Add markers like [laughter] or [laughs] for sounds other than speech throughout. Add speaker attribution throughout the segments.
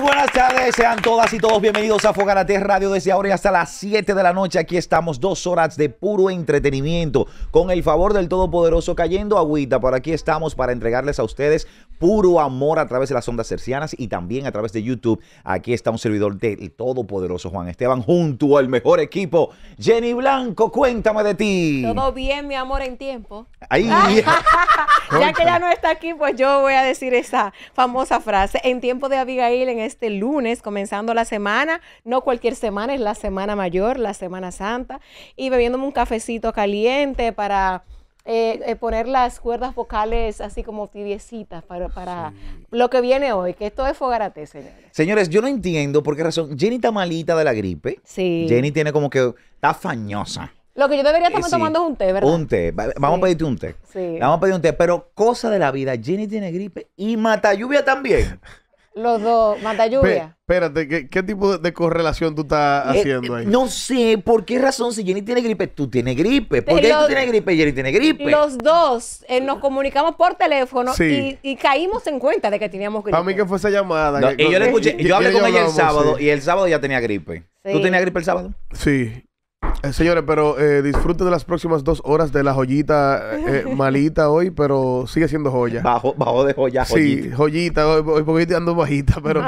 Speaker 1: buenas tardes. Sean todas y todos bienvenidos a Fogarate Radio desde ahora y hasta las 7 de la noche. Aquí estamos dos horas de puro entretenimiento. Con el favor del Todopoderoso cayendo agüita. Por aquí estamos para entregarles a ustedes puro amor a través de las ondas cercianas y también a través de YouTube. Aquí está un servidor del Todopoderoso Juan Esteban junto al mejor equipo. Jenny Blanco, cuéntame de ti. Todo
Speaker 2: bien, mi amor, en tiempo. Ahí. [laughs] ya que [laughs] ya no está aquí, pues yo voy a decir esa famosa frase. En tiempo de Abigail, en el este lunes, comenzando la semana, no cualquier semana, es la semana mayor, la Semana Santa, y bebiéndome un cafecito caliente para eh, eh, poner las cuerdas vocales así como tibiecitas para, para lo que viene hoy, que esto es fogarate, señores.
Speaker 1: Señores, yo no entiendo por qué razón. Jenny está malita de la gripe.
Speaker 2: Sí. Jenny
Speaker 1: tiene como que. está fañosa.
Speaker 2: Lo que yo debería estar eh, tomando es un té, ¿verdad? Un
Speaker 1: té. Vamos a pedirte un té. Sí. Vamos a pedir un té. Pero cosa de la vida, Jenny tiene gripe y mata lluvia también. [laughs]
Speaker 2: Los dos, mata lluvia.
Speaker 1: Espérate, ¿qué, tipo de correlación tú estás eh, eh, haciendo ahí? No sé, ¿por qué razón si Jenny tiene gripe, tú tienes gripe? Porque qué tú tienes gripe y Jenny tiene gripe? Los
Speaker 2: dos eh, nos comunicamos por teléfono y, caímos en cuenta de que teníamos gripe. A mí
Speaker 1: que fue esa llamada. y yo le escuché, yo [laughs] hablé con ella el sábado y el sábado ya tenía gripe.
Speaker 2: ¿Tú tenías
Speaker 3: gripe el sábado? Sí. Eh, señores, pero eh, disfruten de las próximas dos horas de la joyita eh, eh, [laughs] malita hoy, pero sigue siendo joya.
Speaker 1: Bajo, bajo de joya, joyita. Sí,
Speaker 3: joyita. Hoy, hoy [laughs] ando bajita, pero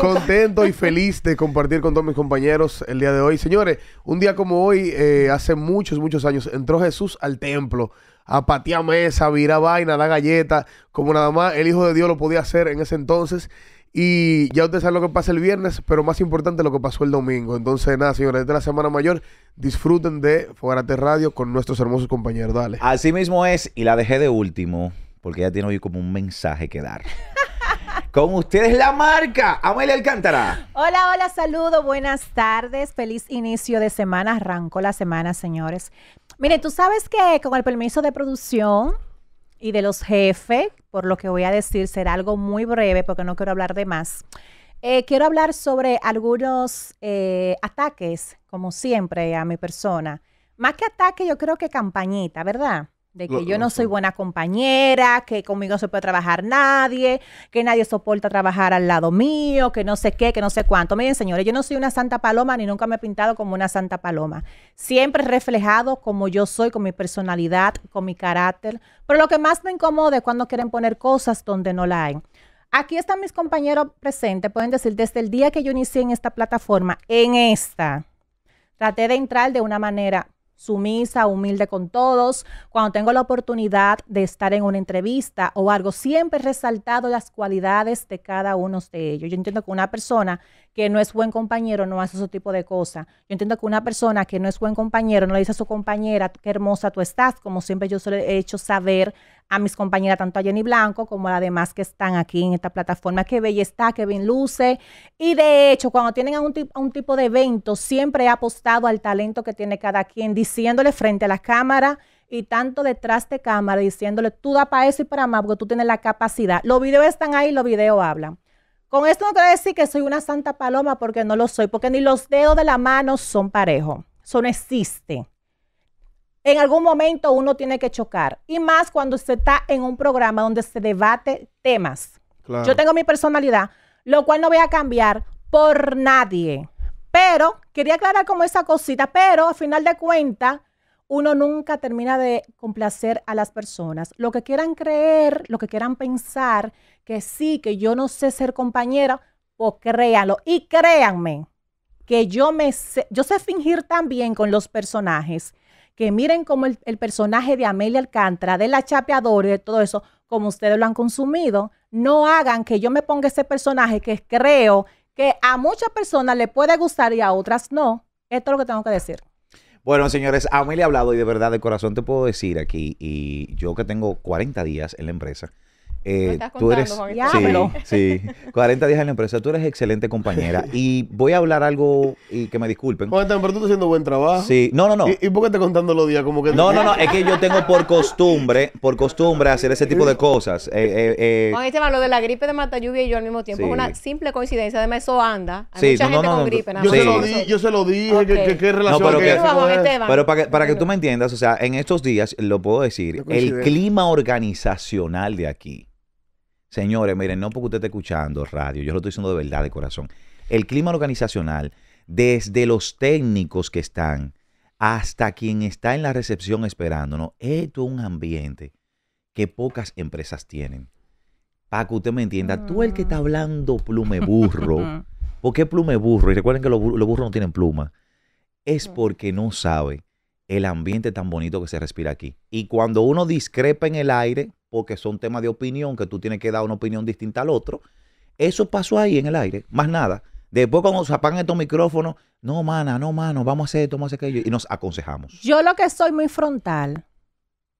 Speaker 3: contento y feliz de compartir con todos mis compañeros el día de hoy. Señores, un día como hoy, hace muchos, muchos años, entró Jesús al templo a patear mesa, virar vaina, dar galletas, como nada más el Hijo de Dios lo podía hacer en ese entonces. Y ya ustedes saben lo que pasa el viernes, pero más importante lo que pasó el domingo. Entonces, nada, señores, de la Semana Mayor, disfruten de Fogarate Radio con nuestros hermosos
Speaker 1: compañeros. Dale. Así mismo es, y la dejé de último, porque ya tiene hoy como un mensaje que dar. [laughs] Con ustedes la marca, Amelia Alcántara.
Speaker 4: Hola, hola, saludo, buenas tardes, feliz inicio de semana, arrancó la semana, señores. Mire, tú sabes que con el permiso de producción, y de los jefes, por lo que voy a decir será algo muy breve porque no quiero hablar de más. Eh, quiero hablar sobre algunos eh, ataques, como siempre, a mi persona. Más que ataque, yo creo que campañita, ¿verdad? De que yo no soy buena compañera, que conmigo no se puede trabajar nadie, que nadie soporta trabajar al lado mío, que no sé qué, que no sé cuánto. Miren, señores, yo no soy una santa paloma ni nunca me he pintado como una santa paloma. Siempre reflejado como yo soy, con mi personalidad, con mi carácter. Pero lo que más me incomoda es cuando quieren poner cosas donde no la hay. Aquí están mis compañeros presentes, pueden decir, desde el día que yo inicié en esta plataforma, en esta, traté de entrar de una manera sumisa, humilde con todos. Cuando tengo la oportunidad de estar en una entrevista o algo, siempre he resaltado las cualidades de cada uno de ellos. Yo entiendo que una persona que no es buen compañero no hace ese tipo de cosas. Yo entiendo que una persona que no es buen compañero no le dice a su compañera, qué hermosa tú estás, como siempre yo se lo he hecho saber a mis compañeras, tanto a Jenny Blanco como a las demás que están aquí en esta plataforma. Qué bella está, qué bien luce. Y de hecho, cuando tienen un, un tipo de evento, siempre he apostado al talento que tiene cada quien, diciéndole frente a la cámara y tanto detrás de cámara, diciéndole, tú da para eso y para más, porque tú tienes la capacidad. Los videos están ahí, los videos hablan. Con esto no quiero decir que soy una santa paloma porque no lo soy, porque ni los dedos de la mano son parejos. Eso no existe en algún momento uno tiene que chocar. Y más cuando se está en un programa donde se debate temas. Yo tengo mi personalidad, lo cual no voy a cambiar por nadie. Pero quería aclarar como esa cosita, pero a final de cuentas, uno nunca termina de complacer a las personas. Lo que quieran creer, lo que quieran pensar, que sí, que yo no sé ser compañera, pues créanlo... Y créanme que yo me sé, yo sé fingir también con los personajes que miren cómo el, personaje de Amelia Alcántara, de la chapeadora y de todo eso, como ustedes lo han consumido, no hagan que yo me ponga ese personaje que creo que a muchas personas le puede gustar y a otras no. Esto es lo que tengo que decir.
Speaker 1: Bueno, señores, Amelia ha hablado y de verdad, de corazón te puedo decir aquí, y yo que tengo 40 días en la empresa, eh, tú eres sí, 40 [laughs] días en la empresa, tú eres excelente compañera y voy a hablar algo y que me disculpen. pero tú estás haciendo buen trabajo. Sí, no, no, no. ¿Y, por qué te contando los días como que No, no, no, es que yo tengo por costumbre, por costumbre hacer ese tipo de cosas. Eh, eh, eh. Juan,
Speaker 2: este lo de la gripe de Mata Lluvia y yo al mismo tiempo es una simple coincidencia, además eso anda. sí, mucha no, gente no, con gripe, yo, se lo
Speaker 1: di,
Speaker 3: yo se lo dije que, que, relación pero, que,
Speaker 1: pero, pero para que, para que tú me entiendas, o sea, en estos días lo puedo decir, el clima organizacional de aquí Señores, miren, no porque usted esté escuchando radio, yo lo estoy diciendo de verdad, de corazón. El clima organizacional, desde los técnicos que están hasta quien está en la recepción esperándonos, esto es un ambiente que pocas empresas tienen. Para que usted me entienda, tú el que está mm. hablando plume burro, [laughs] ¿por qué plume burro? Y recuerden que los, los burros no tienen pluma. Es mm. porque no sabe el ambiente tan bonito que se respira aquí. Y cuando uno discrepa en el aire, porque son temas de opinión, que tú tienes que dar una opinión distinta al otro. Eso pasó ahí en el aire, más nada. Después cuando se apagan estos micrófonos, no, mana, no, mano, vamos a hacer esto, vamos a hacer aquello, y nos aconsejamos.
Speaker 4: Yo lo que soy muy frontal,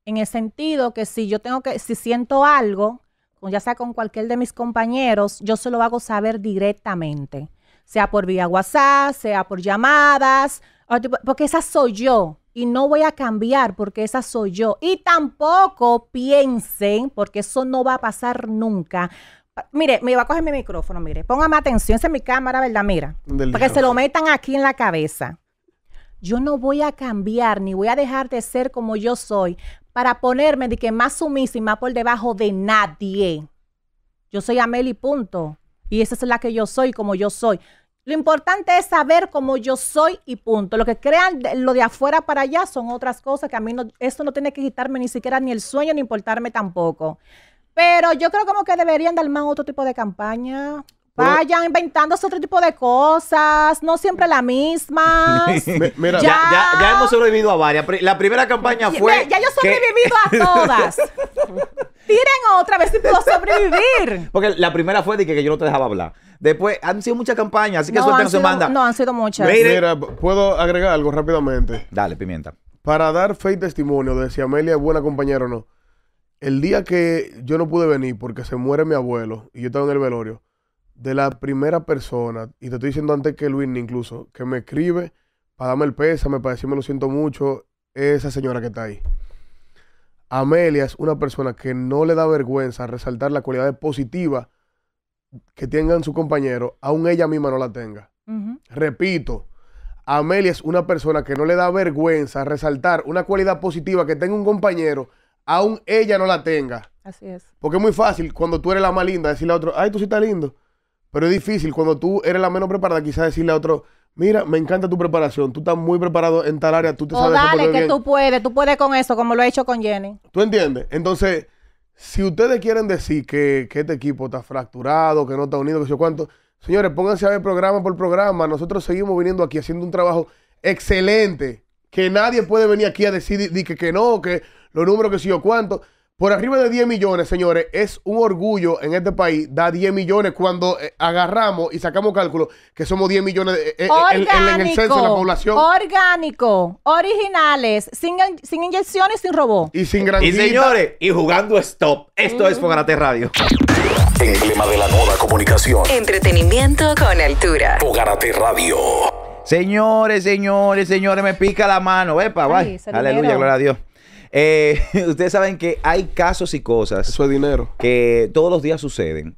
Speaker 4: en el sentido que si yo tengo que, si siento algo, ya sea con cualquier de mis compañeros, yo se lo hago saber directamente, sea por vía WhatsApp, sea por llamadas, porque esa soy yo y no voy a cambiar porque esa soy yo. Y tampoco piensen, porque eso no va a pasar nunca. Ah, mire, me va a coger mi micrófono, mire. Póngame atención, esa es mi cámara, ¿verdad? Mira. para que se lo metan aquí en la cabeza. Yo no voy a cambiar ni voy a dejar de ser como yo soy para ponerme de que más sumisa y más por debajo de nadie. Yo soy Ameli, punto. Y esa es la que yo soy, como yo soy. Lo importante es saber cómo yo soy y punto. Lo que crean lo de afuera para allá son otras cosas que a mí no, eso no tiene que quitarme ni siquiera ni el sueño ni importarme tampoco. Pero yo creo como que deberían dar más otro tipo de campaña. Vayan inventándose otro tipo de cosas, no siempre la misma.
Speaker 1: [laughs] Mira, ya, ya, hemos sobrevivido a varias. La primera campaña fue. Ya, yo he sobrevivido a [laughs] todas.
Speaker 4: Tiren otra vez si puedo sobrevivir.
Speaker 1: Porque la primera fue de que yo no te dejaba hablar. Después, han sido muchas campañas, así
Speaker 3: que no, se manda. No,
Speaker 4: han sido muchas. Mira,
Speaker 3: puedo agregar algo rápidamente. Dale, pimienta. Para dar fe y testimonio de si Amelia es buena compañera o no, el día que yo no pude venir porque se muere mi abuelo y yo estaba en el velorio, de la primera persona, y te estoy diciendo antes que Luis incluso, que me escribe para darme el pésame, para decirme lo siento mucho, esa señora que está ahí. Amelia es una persona que no le da vergüenza resaltar las cualidades positivas que tengan su compañero, aún ella misma no la tenga. Repito, Amelia es una persona que no le da vergüenza resaltar una cualidad positiva que tenga un compañero, aún ella no la tenga. Así es. Porque es muy fácil cuando tú eres la más linda decirle a otro, ay, tú sí estás lindo. Pero es difícil cuando tú eres la menos preparada, quizás decirle a otro, mira, me encanta tu preparación, tú estás muy preparado en tal área, tú te o oh, dale, que tú
Speaker 4: puedes, tú puedes con eso, como lo he hecho con Jenny.
Speaker 3: ¿Tú entiendes? Entonces si ustedes quieren decir que, este equipo está fracturado, que no está unido, que sé cuánto, señores, pónganse a ver programa por programa. Nosotros seguimos viniendo aquí haciendo un trabajo excelente. Que nadie puede venir aquí a decir que, no, que los números que sí o cuánto. Por arriba de 10 millones, señores, es un orgullo en este país dar 10 millones cuando eh, agarramos y sacamos cálculos que somos 10 millones de, eh, eh, en, el censo la población.
Speaker 4: Orgánico, originales, sin, inyecciones, sin robot. Y sin grandes. Y señores,
Speaker 1: y jugando stop. Esto es mm. Fogarate Radio. Emblema de la nueva comunicación.
Speaker 2: Entretenimiento con altura.
Speaker 1: Fogarate Radio. Señores, señores, señores, me pica la mano. Epa, Aleluya, gloria a Dios. Eh, [laughs] ustedes saben que hay casos y cosas. Eso es dinero. Que todos los días suceden.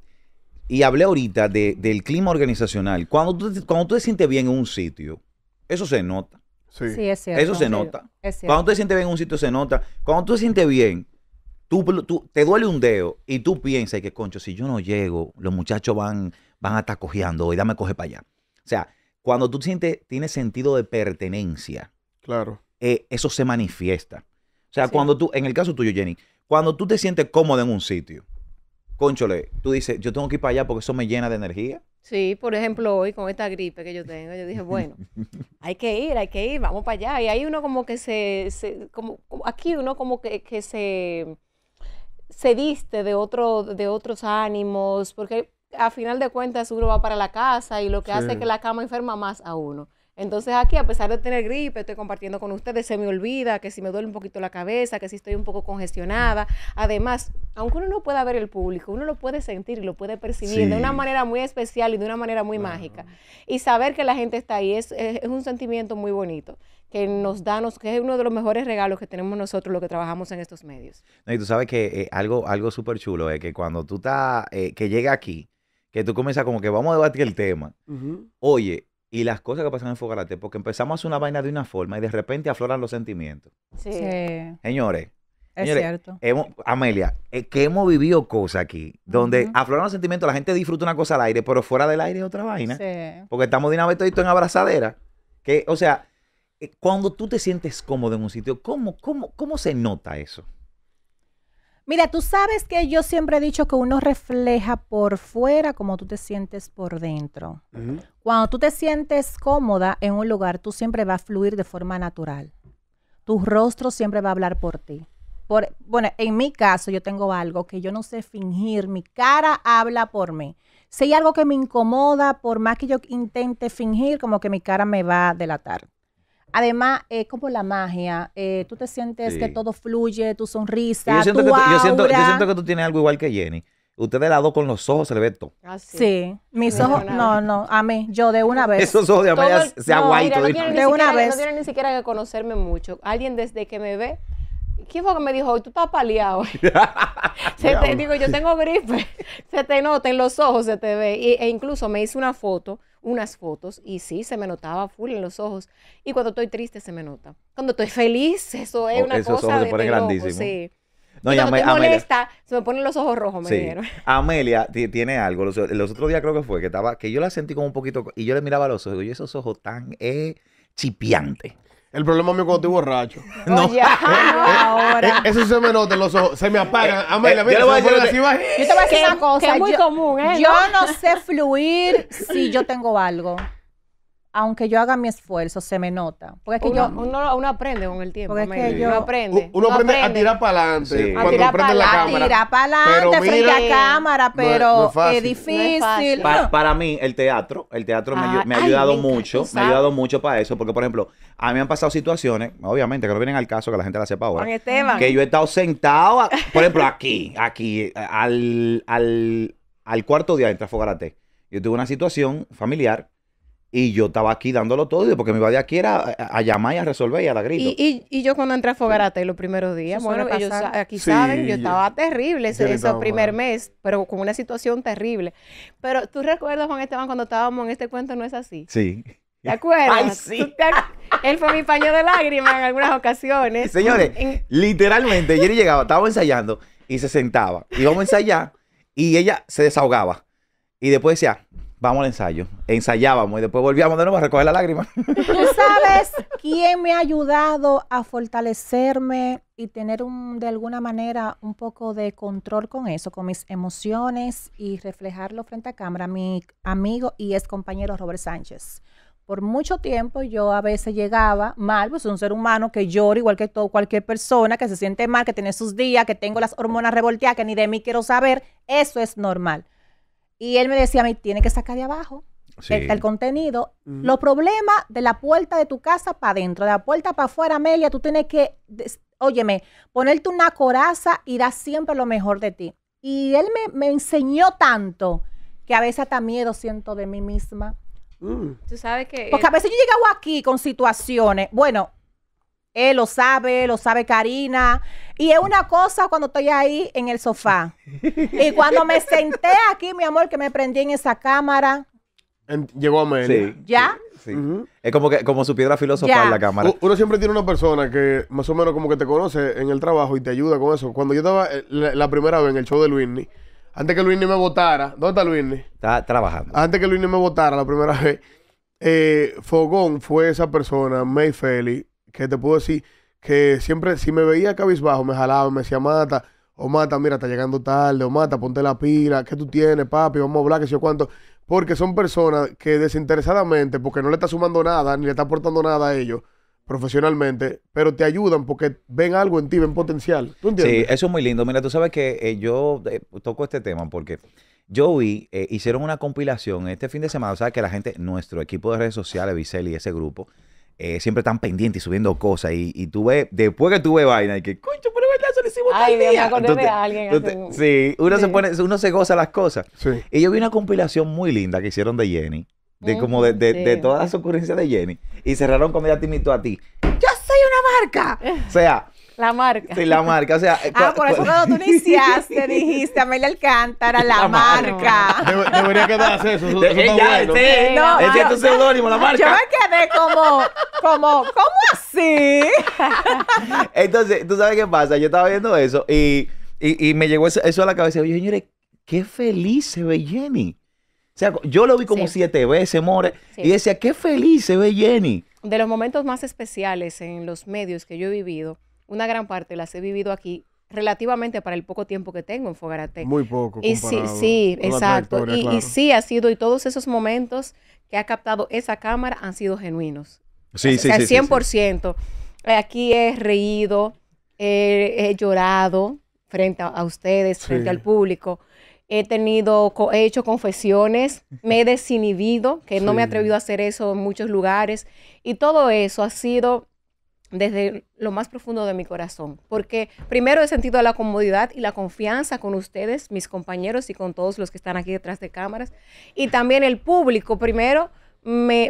Speaker 1: Y hablé ahorita del clima organizacional. Cuando tú, cuando tú te sientes bien en un sitio, eso se nota. Sí, es cierto. Eso se nota. cuando tú te sientes bien en un sitio, se nota. Cuando tú te sientes bien, tú, te duele un dedo y tú piensas que, concho, si yo no llego, los muchachos van, van a estar cojeando y dame coge para allá. O sea, cuando tú sientes, tienes sentido de pertenencia. Claro. Eh, eso se manifiesta. O sea, cuando tú, en el caso tuyo, Jenny, cuando tú te sientes cómoda en un sitio, conchole, tú dices, yo tengo que ir para allá porque eso me llena de energía.
Speaker 2: Sí, por ejemplo, hoy con esta gripe que yo tengo, yo dije, bueno, [laughs] hay que ir, hay que ir, vamos para allá. Y hay uno como que se, aquí uno como que, que se, diste de, otro, de otros ánimos, porque a final de cuentas uno va para la casa y lo que hace es que la cama enferma más a uno. Entonces aquí, a pesar de tener gripe, estoy compartiendo con ustedes, se me olvida que si me duele un poquito la cabeza, que si estoy un poco congestionada. Además, aunque uno no pueda ver el público, uno lo puede sentir y lo puede percibir de una manera muy especial y de una manera muy mágica. Y saber que la gente está ahí es, un sentimiento muy bonito que nos da, nos, que es uno de los mejores regalos que tenemos nosotros los que trabajamos en estos medios.
Speaker 1: y tú sabes que eh, algo, algo súper chulo es que cuando tú estás, eh, que llega aquí, que tú comienzas como que vamos a debatir el tema. Oye, y las cosas que pasan en Fogarate, porque empezamos a hacer una vaina de una forma y de repente afloran los sentimientos. Sí. Señores. Es cierto. Amelia, es eh, que hemos vivido cosas aquí donde afloran los sentimientos, la gente disfruta una cosa al aire, pero fuera del aire es otra vaina. Sí. Porque estamos de una en abrazadera. Que, o sea, eh, cuando tú te sientes cómodo en un sitio, ¿cómo, cómo, cómo se nota eso?
Speaker 4: Mira, tú sabes que yo siempre he dicho que uno refleja por fuera como tú te sientes por dentro. Cuando tú te sientes cómoda en un lugar, tú siempre vas a fluir de forma natural. Tu rostro siempre va a hablar por ti. Por, bueno, en mi caso yo tengo algo que yo no sé fingir, mi cara habla por mí. Si hay algo que me incomoda, por más que yo intente fingir, como que mi cara me va a delatar. Además, es como la magia. Eh, tú te sientes que todo fluye, tu sonrisa, yo siento, que, Yo, siento, que
Speaker 1: tú tienes algo igual que Jenny. Usted de lado con los ojos se le ve todo.
Speaker 4: Ah, sí. mis ojos, no, no, a mí, yo de una vez. Esos ojos de Amaya
Speaker 1: se aguaito
Speaker 2: de una vez. No tienen ni siquiera que conocerme mucho. Alguien desde que me ve, ¿quién fue que me dijo, tú estás paliado? [laughs] se te, digo, yo tengo gripe. [laughs] Se te nota en los ojos, se te ve. e incluso me hizo una foto unas fotos y sí, se me notaba full en los ojos. Y cuando estoy triste se me nota. Cuando estoy feliz, [laughs] eso es oh, una cosa se ponen sí. No, cuando estoy molesta, se me ponen los ojos rojos, me [laughs]
Speaker 1: Amelia tiene algo. Los, otros días creo que fue que estaba, que yo la sentí como un poquito, y yo le miraba los ojos, y esos ojos tan eh, chipiantes. El problema mío cuando estoy borracho.
Speaker 2: [laughs] No. Eh, eh,
Speaker 3: eh, eso se me nota en los ojos. Se me apagan. Amén. yo, voy a yo te voy a
Speaker 4: decir una cosa. es muy común, ¿eh? Yo no sé fluir si yo tengo algo aunque yo haga mi esfuerzo, se me nota. Porque es que uno,
Speaker 2: yo, uno, aprende con el tiempo. Porque es que yo, uno, aprende, uno, aprende,
Speaker 3: a tirar para adelante. A Cuando tirar prende la, cámara... ...a Tirar para adelante frente a cámara, pero
Speaker 2: es, difícil.
Speaker 1: para, mí, el teatro, el teatro me, ah, ha ayudado mucho. Me ha ayudado mucho para eso. Porque, por ejemplo, a mí han pasado situaciones, obviamente, que no vienen al caso, que la gente la sepa ahora. Que yo he estado sentado, por ejemplo, aquí, aquí, al, al, al cuarto día de Fogarate. Yo tuve una situación familiar y yo estaba aquí dándolo todo, porque iba de aquí era a, llamar y a resolver y a la gritos.
Speaker 2: Y, yo cuando entré a Fogarate los primeros días, bueno, aquí saben, yo estaba terrible ese, primer mes, pero con una situación terrible. Pero tú recuerdas, Juan Esteban, cuando estábamos en este cuento, ¿no es así? Sí. ¿Te acuerdas? Él fue mi paño de lágrimas en algunas ocasiones. Señores,
Speaker 1: literalmente, Jerry llegaba, estábamos ensayando y se sentaba. Íbamos a ensayar y ella se desahogaba. Y después decía, Vamos al ensayo. Ensayábamos y después volvíamos de nuevo a recoger la lágrima. [laughs] ¿Tú
Speaker 4: sabes quién me ha ayudado a fortalecerme y tener un, de alguna manera un poco de control con eso, con mis emociones y reflejarlo frente a cámara? Mi amigo y ex compañero Robert Sánchez. Por mucho tiempo yo a veces llegaba mal, pues un ser humano que llora igual que todo, cualquier persona que se siente mal, que tiene sus días, que tengo las hormonas revolteadas, que ni de mí quiero saber. Eso es normal. Y él me decía a mí, tiene que sacar de abajo el, contenido. Mm. Los problemas de la puerta de tu casa para adentro, de la puerta para afuera, Amelia, tú tienes que, óyeme, ponerte una coraza y dar siempre lo mejor de ti. Y él me, enseñó tanto que a veces hasta miedo siento de mí misma. Mm. Tú sabes que... Porque a veces yo llegaba aquí con situaciones, bueno, él lo sabe, lo sabe Karina. Y es una cosa cuando estoy ahí en el sofá. y cuando me senté aquí, mi amor, que me prendí en esa cámara. llegó a ¿Ya?
Speaker 3: Sí. Es como
Speaker 1: que como su piedra
Speaker 3: filosofal la cámara. uno siempre tiene una persona que más o menos como que te conoce en el trabajo y te ayuda con eso. Cuando yo estaba eh, la, primera vez en el show de Luisny, antes que Luisny me votara, ¿dónde está Luisni? Está trabajando. Antes que Luisni me votara la primera [laughs] vez, eh, Fogón fue esa persona, May Feli, que te puedo decir que siempre, si me veía cabizbajo, me jalaba, me decía, mata, o mata, mira, está llegando tarde, o mata, ponte la pila, ¿qué tú tienes, papi? Vamos a hablar, que sé yo cuánto. Porque son personas que desinteresadamente, porque no le está sumando nada, ni le está aportando nada a ellos, profesionalmente, pero te ayudan porque ven algo en ti, ven potencial. ¿Tú
Speaker 1: entiendes? Sí, eso es muy lindo. Mira, tú sabes que eh, yo eh, toco este tema porque yo vi, eh, hicieron una compilación este fin de semana, o sea, que la gente, nuestro equipo de redes sociales, Vicel y ese grupo, eh, siempre están pendientes y subiendo cosas. Y, y tú ves, después que tú ves vaina, y que, concho,
Speaker 3: pero verdad, eso lo hicimos Ay, Dios, Entonces, de alguien.
Speaker 1: sí, uno, Se pone, uno se goza las cosas. Y yo vi una compilación muy linda que hicieron de Jenny, de como de, de, todas las ocurrencias de Jenny, y cerraron con ella te a ti.
Speaker 4: ¡Yo soy una marca! [laughs] o sea, la marca. Sí, la marca. O sea, ah, por eso cuando tú iniciaste, dijiste a Amelia Alcántara, la, marca.
Speaker 1: debería quedarse eso. eso, ya, bueno. no, es tu seudónimo, la marca. Yo
Speaker 4: me quedé como, como, ¿cómo así?
Speaker 1: Entonces, ¿tú sabes qué pasa? Yo estaba viendo eso y, y, me llegó eso, a la cabeza. Oye, señores, qué feliz se ve Jenny. O sea, yo lo vi como siete veces, More, y decía, qué feliz se ve Jenny.
Speaker 2: De los momentos más especiales en los medios que yo he vivido una gran parte las he vivido aquí relativamente para el poco tiempo que tengo en Fogarate. Muy poco. Y sí, sí, exacto. Y, sí ha sido, y todos esos momentos que ha captado esa cámara han sido genuinos. Sí, sí, sí, Al 100%. Eh, aquí he reído, he, llorado frente a, ustedes, frente al público. He tenido, he hecho confesiones, me he desinhibido, que no me he atrevido a hacer eso en muchos lugares. Y todo eso ha sido desde lo más profundo de mi corazón, porque primero he sentido la comodidad y la confianza con ustedes, mis compañeros y con todos los que están aquí detrás de cámaras, y también el público primero me,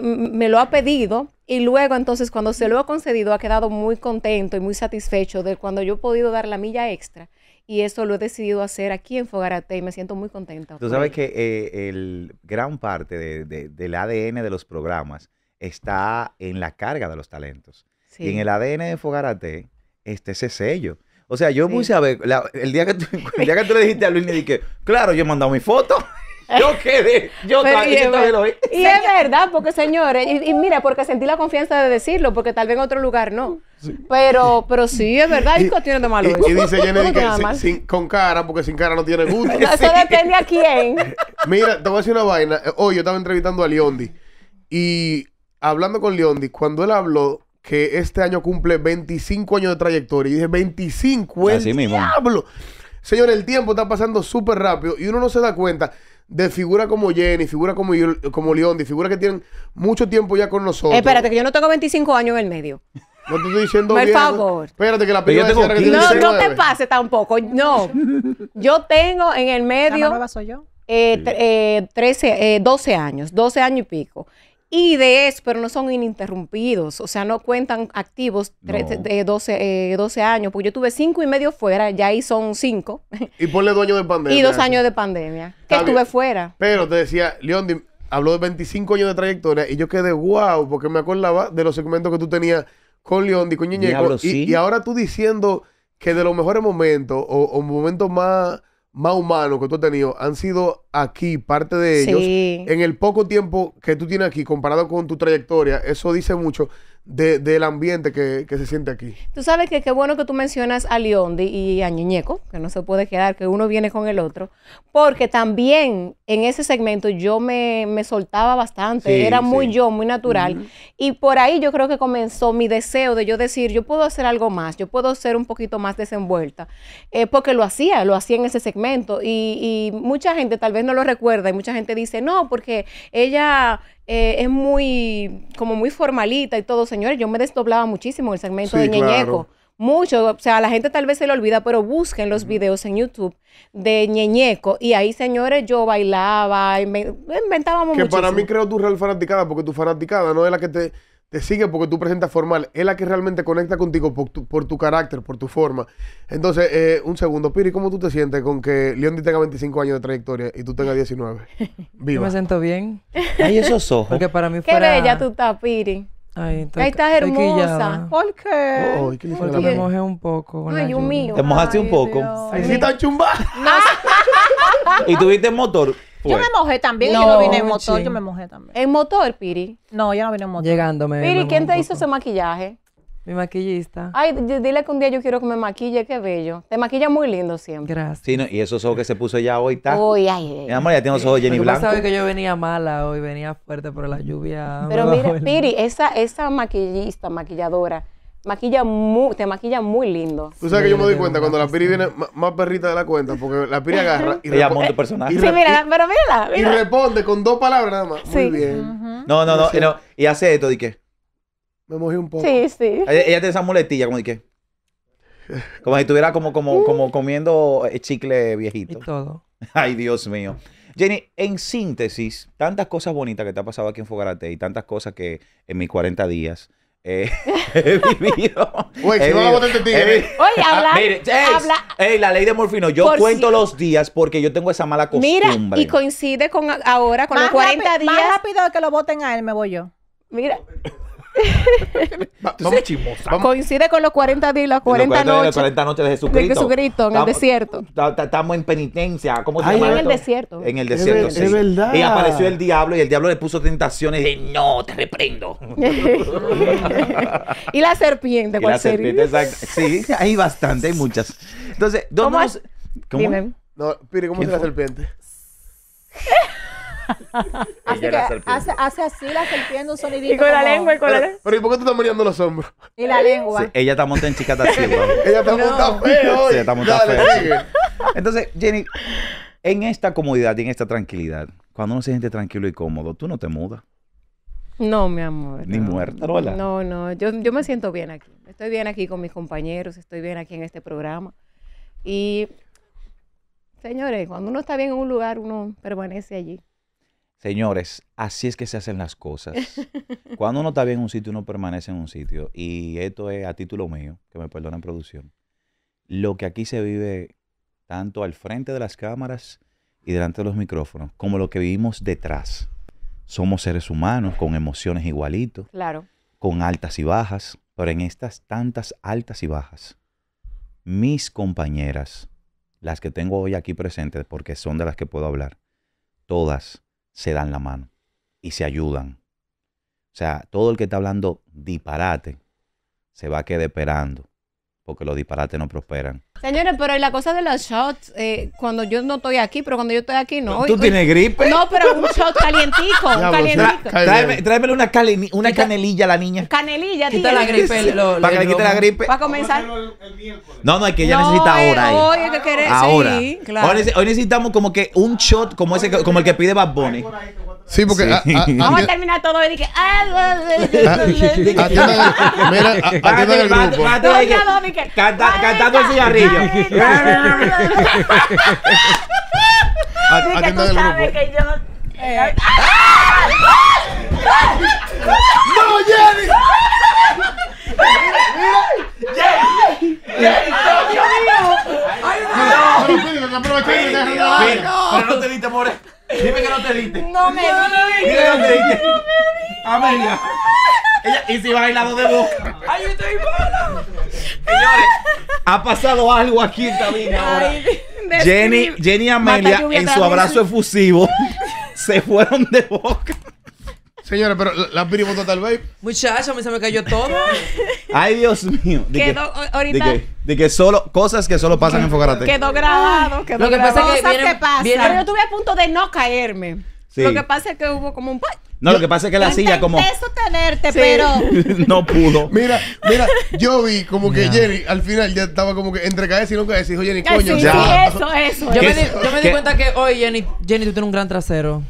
Speaker 2: lo ha pedido y luego entonces cuando se lo ha concedido ha quedado muy contento y muy satisfecho de cuando yo he podido dar la milla extra y eso lo he decidido hacer aquí en Fogarate y me siento muy contenta. Tú
Speaker 1: sabes que eh, el gran parte del ADN de los programas está en la carga de los talentos. Y en el ADN de Fogarate este ese sello. O sea, yo muy puse a ver, el, día que tú, [laughs] día que tú le dijiste a Luis, le dije, claro, yo he mandado mi foto. [laughs] Yo quedé, yo también lo Y
Speaker 2: es verdad, porque señores, y, mira, porque sentí la confianza de decirlo, porque tal vez en otro lugar no. Pero, pero sí, es verdad, y, de malo. Y, dice Jenny
Speaker 3: [laughs] con cara, porque sin cara no tiene gusto. Eso
Speaker 2: depende a quién.
Speaker 3: mira, te voy a decir una vaina. Hoy yo estaba entrevistando a Leondi y hablando con Leondi, cuando él habló, que este año cumple 25 años de trayectoria. Y dije, 25, el diablo. Señor, el tiempo está pasando súper rápido y uno no se da cuenta de figuras como Jenny, figuras como, como León, de figuras que tienen mucho tiempo ya con nosotros. espérate,
Speaker 2: que yo no tengo 25 años en el medio.
Speaker 3: No te estoy diciendo Por favor. Espérate que la de que No, no
Speaker 2: te pase tampoco. No. Yo tengo en el medio. ¿Cuánto soy yo. 12 eh, eh, eh, años, 12 años y pico y de pero no son ininterrumpidos, o sea, no cuentan activos de 12, eh, años, porque yo tuve cinco y medio fuera, ya ahí son cinco.
Speaker 3: Y ponle dos años de pandemia. [laughs] Y dos años
Speaker 2: de pandemia, que estuve fuera.
Speaker 3: Pero te decía, Leondi, habló de 25 años de trayectoria y yo quedé guau, porque me acordaba de los segmentos que tú tenías con León con Ñeñeco. y, y, ahora tú diciendo que de los mejores momentos o, o momentos más más humanos que tú has tenido han sido aquí, parte de ellos. En el poco tiempo que tú tienes aquí, comparado con tu trayectoria, eso dice mucho de, del ambiente que, se siente aquí.
Speaker 2: Tú sabes que qué bueno que tú mencionas a Leondi y a Ñeñeco, que no se puede quedar, que uno viene con el otro, porque también en ese segmento yo me, me soltaba bastante, era muy yo, muy natural, y por ahí yo creo que comenzó mi deseo de yo decir, yo puedo hacer algo más, yo puedo ser un poquito más desenvuelta, eh, porque lo hacía, lo hacía en ese segmento, y, y mucha gente tal vez no lo recuerda, y mucha gente dice, no, porque ella eh, es muy, como muy formalita y todo, señores, yo me desdoblaba muchísimo el segmento de Ñeñeco. Mucho, o sea, la gente tal vez se lo olvida, pero busquen los videos en YouTube de Ñeñeco. Y ahí, señores, yo bailaba, inventábamos Que para mí
Speaker 3: creo tu real fanaticada, porque tu fanaticada no es la que te te sigue porque tú presentas formal. Es la que realmente conecta contigo por tu, carácter, por tu forma. Entonces, eh, un segundo, Piri, ¿cómo tú te sientes con que Leondi tenga 25 años de trayectoria y tú tengas 19?
Speaker 1: Viva. [laughs] Yo me siento bien. Ay, esos ojos. Porque para mí fuera... Qué bella
Speaker 2: tú estás, Piri.
Speaker 1: Ay, Ahí estás hermosa.
Speaker 2: ¿Por qué? Oh,
Speaker 1: oh ¿qué Porque me mojé un poco. Ay, un mío. Te mojaste un poco. Ahí sí está chumba. [laughs] y tuviste motor. Yo
Speaker 4: me mojé también, yo no vine en motor, yo me mojé también. ¿En motor, Piri? No, yo no vine en motor. Llegándome. Piri, ¿quién te
Speaker 2: hizo ese maquillaje?
Speaker 4: Mi maquillista.
Speaker 2: Ay, dile que un día yo quiero que me maquille, qué bello. Te maquilla muy lindo siempre. Gracias.
Speaker 1: Sí, y esos ojos que se puso ya hoy, está. Uy, ay, ay. Mi amor, ya tiene los ojos Jenny Blanco. sabes que yo venía mala
Speaker 2: hoy, venía fuerte por la lluvia. Pero [laughs] mira, Piri, esa, esa maquillista, maquilladora, maquilla te maquilla muy lindo. Tú sabes que yo me doy cuenta cuando
Speaker 3: la Piri viene más perrita de la cuenta, porque la Piri [laughs] agarra y Ella monta el personaje. Sí, mira, pero mírala, Y responde con dos palabras nada más. Sí. Muy
Speaker 1: bien. No, no, no, Y hace esto, ¿de qué? Me mojé un poco. Sí, sí. Ella, tiene esa muletilla, como de qué. Como si estuviera como, como, como uh. comiendo chicle viejito. Y todo. [laughs] Ay, Dios mío. Jenny, en síntesis, tantas cosas bonitas que te ha pasado aquí en Fogarate y tantas cosas que en mis 40 días eh, [laughs] he vivido. si Oye, habla. hey, la ley de morfino. Yo cuento los días porque yo tengo esa mala costumbre. Mira, y
Speaker 4: coincide con ahora, con los 40 días. Más rápido que lo voten a él, me voy yo. Mira.
Speaker 1: Entonces, [laughs] vamos,
Speaker 2: coincide con los 40 días y las 40, los 40 noches.
Speaker 1: 40 noches de Jesucristo. De Jesucristo, en el desierto. Estamos en penitencia. ¿Cómo se llama? En el desierto. En el desierto, es, sí. verdad. Y apareció el diablo y el diablo le puso tentaciones dice: no, te reprendo.
Speaker 2: [laughs] y la serpiente, ¿cuál y la serpiente,
Speaker 1: Sí, hay bastante, hay muchas.
Speaker 2: Entonces, ¿cómo? ¿cómo? Dime. No, mire, ¿cómo es la serpiente? [laughs]
Speaker 3: [laughs] así que
Speaker 4: hace, así la serpiente un Y con la lengua, y con la Pero,
Speaker 1: lengua. pero ¿y por qué tú estás mirando los hombros?
Speaker 4: Y la lengua.
Speaker 1: ella está montada en chica taxi, Ella está montada feo hoy. está montada Entonces, Jenny, en esta comodidad y en esta tranquilidad, cuando uno se siente tranquilo y cómodo, tú no te mudas.
Speaker 2: No, mi amor.
Speaker 1: Ni muerta, ¿no, No,
Speaker 2: no, yo, yo me siento bien aquí. Estoy bien aquí con mis compañeros, estoy bien aquí en este programa. Y, señores, cuando uno está bien en un lugar, uno permanece allí.
Speaker 1: Señores, así es que se hacen las cosas.
Speaker 2: [laughs]
Speaker 1: Cuando uno está bien en un sitio, uno permanece en un sitio. Y esto es a título mío, que me perdonen producción. Lo que aquí se vive, tanto al frente de las cámaras y delante de los micrófonos, como lo que vivimos detrás. Somos seres humanos con emociones igualitos. Claro. Con altas y bajas. Pero en estas tantas altas y bajas, mis compañeras, las que tengo hoy aquí presentes, porque son de las que puedo hablar, todas se dan la mano y se ayudan. O sea, todo el que está hablando disparate se va a quedar esperando porque los disparates no prosperan.
Speaker 2: Señores, pero la cosa de los shots, eh, cuando yo no estoy aquí, pero cuando yo estoy aquí, no. ¿Tú tienes gripe? No, pero un shot calientico, un pues,
Speaker 1: Tráeme, una, canelilla a la niña.
Speaker 2: Canelilla, Quita la gripe. para que le quite la gripe. Para comenzar.
Speaker 1: No, no, es que ella necesita ahora. Eh. hoy, claro. hoy, necesitamos como que un shot como, ese, como el que pide Bad Bunny. Sí, porque. Vamos a
Speaker 2: terminar todo y dije. Mira,
Speaker 1: grupo. Cantando el cigarrillo. grupo.
Speaker 4: ¡No, Jenny! ¡Jenny! ¡Jenny! ¡Dios mío!
Speaker 3: ¡Ay, no! jenny jenny jenny dios mío ay no te diste, more! Dime
Speaker 2: que no
Speaker 1: te diste.
Speaker 3: No me
Speaker 2: no, no, diste. Dime que no te diste.
Speaker 1: Amelia. Ella, y si bailado de boca.
Speaker 2: ¡Ay, yo estoy malo Señores,
Speaker 1: ha pasado algo aquí en ahora. Jenny, Jenny Amelia, en su abrazo efusivo, [laughs] se fueron de boca.
Speaker 3: Señores, pero la piribota tal vez... Muchachos,
Speaker 2: me se me cayó todo.
Speaker 1: Ay, Dios mío.
Speaker 2: De quedó, que, ahorita.
Speaker 1: De que, solo, cosas que solo pasan en Fogarate. Quedó
Speaker 2: grabado, quedó Lo que pasa es que vienen, Pero yo estuve a punto de no caerme. Lo que pasa es que hubo como un... No, lo que pasa es que la silla como... sostenerte, sí. pero...
Speaker 3: [laughs] no pudo. Mira, mira, yo vi como que Jenny al final ya estaba como que entre caerse y nunca decir. Dijo Jenny, coño. ya. eso,
Speaker 4: eso. Yo, me di, yo me di, cuenta
Speaker 2: que hoy, Jenny, Jenny, tú tienes un gran trasero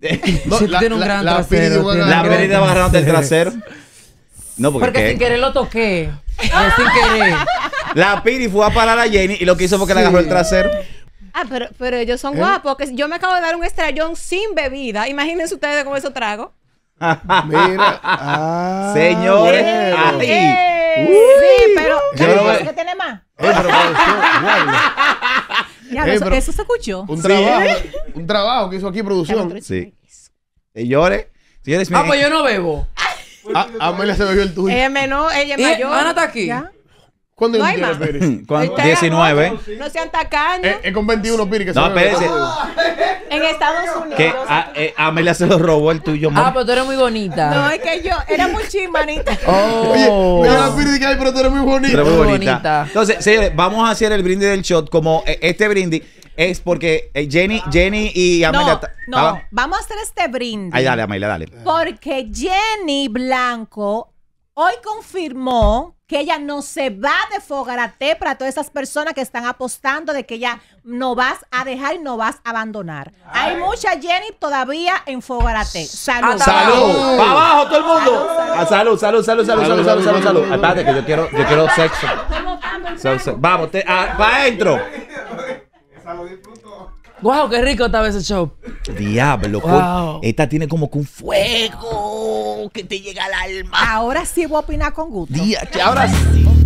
Speaker 2: si [laughs] tú la, un gran trasero. La va el
Speaker 1: trasero. No, porque, sin querer
Speaker 2: lo toqué.
Speaker 4: Sin querer.
Speaker 1: La Piri fue a parar a Jenny y lo que hizo fue que le agarró el trasero.
Speaker 2: Ah, pero, pero ellos son guapos. Que yo me acabo de dar un estrellón sin bebida. Imagínense ustedes cómo eso trago
Speaker 1: Mira. [laughs] Ah, Señores.
Speaker 2: Sí, pero. ¿Qué tiene más?
Speaker 4: [laughs] Ya, eh, eso, se escuchó. Un, trabajo,
Speaker 3: un trabajo que hizo aquí
Speaker 1: producción. Sí. Señores, Ah, pues yo no bebo.
Speaker 4: Ah, Amelia
Speaker 2: se bebió el tuyo. Ella menor ella es mayor. Ana está aquí. ¿Cuándo no 19. [laughs] No sean tacaños. Es eh, eh, con 21 Piri que se No, espérese. [laughs] En Estados Unidos. Que
Speaker 1: eh, Amelia se lo robó el tuyo, Ah, pero
Speaker 2: tú eres muy bonita. No,
Speaker 4: es que yo era muy chismanita. [laughs] Oh. Oye, oh.
Speaker 1: mira la Piri que hay, pero tú eres muy bonita. muy bonita. Entonces, señores, vamos a hacer el brindis del shot. Como este brindis es porque Jenny, Jenny y Amelia. No, no.
Speaker 4: vamos a hacer este brindis. Ay, dale, Amelia, dale. Porque Jenny Blanco hoy confirmó que ella no se va de Fogarate para todas esas personas que están apostando de que ella no vas a dejar y no vas a abandonar. Hay mucha Jenny todavía en Fogarate. Salud. Salud. Para abajo todo el mundo.
Speaker 1: Ah, salud, salud, salud, salud, salud, salud, salud, salud. Espérate que yo quiero, yo quiero sexo. Vamos, para ah, adentro. ¡Salud! disfruto. Guau, ¡Qué rico estaba ese show! Diablo, esta tiene como que un
Speaker 4: fuego que te llega al alma. Ahora sí voy a opinar con gusto. Día, ahora sí.